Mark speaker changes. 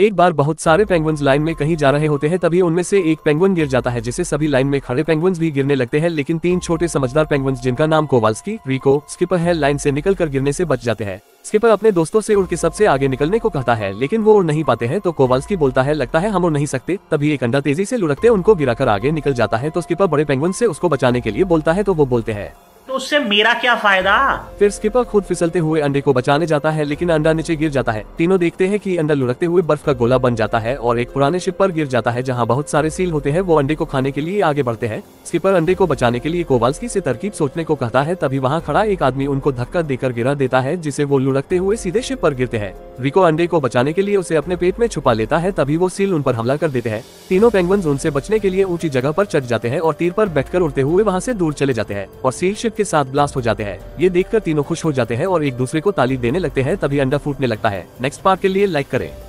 Speaker 1: एक बार बहुत सारे पेंगुइन्स लाइन में कहीं जा रहे होते हैं तभी उनमें से एक पेंगुन गिर जाता है जिसे सभी लाइन में खड़े पेंगुइन्स भी गिरने लगते हैं लेकिन तीन छोटे समझदार पेंगुइन्स जिनका नाम कोवाल्सकी रिको स्किपर है लाइन से निकलकर गिरने से बच जाते हैं स्किपर अपने दोस्तों से उड़ के सबसे आगे निकलने को कहता है लेकिन वो उड़ नहीं पाते हैं तो कोवाल्सकी बोलता है लगता है हम उड़ नहीं सकते तभी एक अंडा तेजी से लुढ़कते उनको गिराकर आगे निकल जाता है तो स्किपर बड़े पेंगुन से उसको बचाने के लिए बोलता है तो वो बोलते हैं तो उससे मेरा क्या फायदा फिर स्किपर खुद फिसलते हुए अंडे को बचाने जाता है लेकिन अंडा नीचे गिर जाता है तीनों देखते हैं कि अंडा लुढ़कते हुए बर्फ का गोला बन जाता है और एक पुराने शिप पर गिर जाता है जहाँ बहुत सारे सील होते हैं वो अंडे को खाने के लिए आगे बढ़ते हैं स्किपर अंडे को बचाने के लिए कोवाल्सकी से तरकीब सोचने को कहता है तभी वहाँ खड़ा एक आदमी उनको धक्का देकर गिरा देता है जिसे वो लुढ़कते हुए सीधे शिप पर गिरते हैं रिको अंडे को बचाने के लिए उसे अपने पेट में छुपा लेता है तभी वो सील उन पर हमला कर देते हैं तीनों पेंगुइन्स उनसे बचने के लिए ऊंची जगह पर चढ़ जाते हैं और तीर पर बैठकर उड़ते हुए वहाँ से दूर चले जाते हैं और सील शिप के के साथ ब्लास्ट हो जाते हैं ये देखकर तीनों खुश हो जाते हैं और एक दूसरे को ताली देने लगते हैं तभी अंडा फूटने लगता है नेक्स्ट पार्ट के लिए लाइक करें